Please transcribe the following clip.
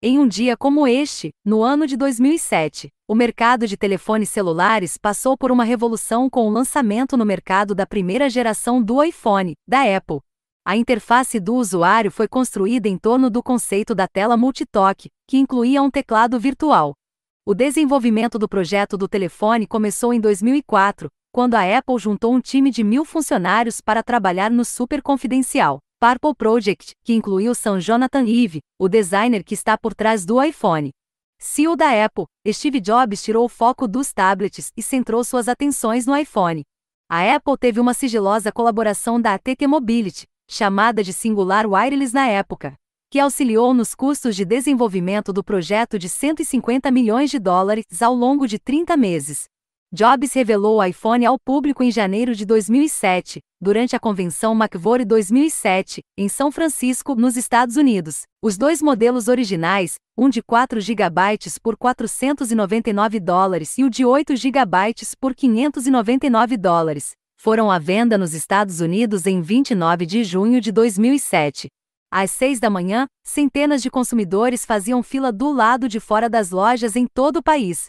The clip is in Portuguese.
Em um dia como este, no ano de 2007, o mercado de telefones celulares passou por uma revolução com o lançamento no mercado da primeira geração do iPhone, da Apple. A interface do usuário foi construída em torno do conceito da tela multitoque, que incluía um teclado virtual. O desenvolvimento do projeto do telefone começou em 2004, quando a Apple juntou um time de mil funcionários para trabalhar no Super Confidencial. Purple Project, que incluiu São Jonathan Ive, o designer que está por trás do iPhone. CEO da Apple, Steve Jobs tirou o foco dos tablets e centrou suas atenções no iPhone. A Apple teve uma sigilosa colaboração da ATT Mobility, chamada de Singular Wireless na época, que auxiliou nos custos de desenvolvimento do projeto de 150 milhões de dólares ao longo de 30 meses. Jobs revelou o iPhone ao público em janeiro de 2007, durante a convenção MacWorld 2007, em São Francisco, nos Estados Unidos. Os dois modelos originais, um de 4 GB por 499 dólares e o de 8 GB por 599 dólares, foram à venda nos Estados Unidos em 29 de junho de 2007. Às seis da manhã, centenas de consumidores faziam fila do lado de fora das lojas em todo o país,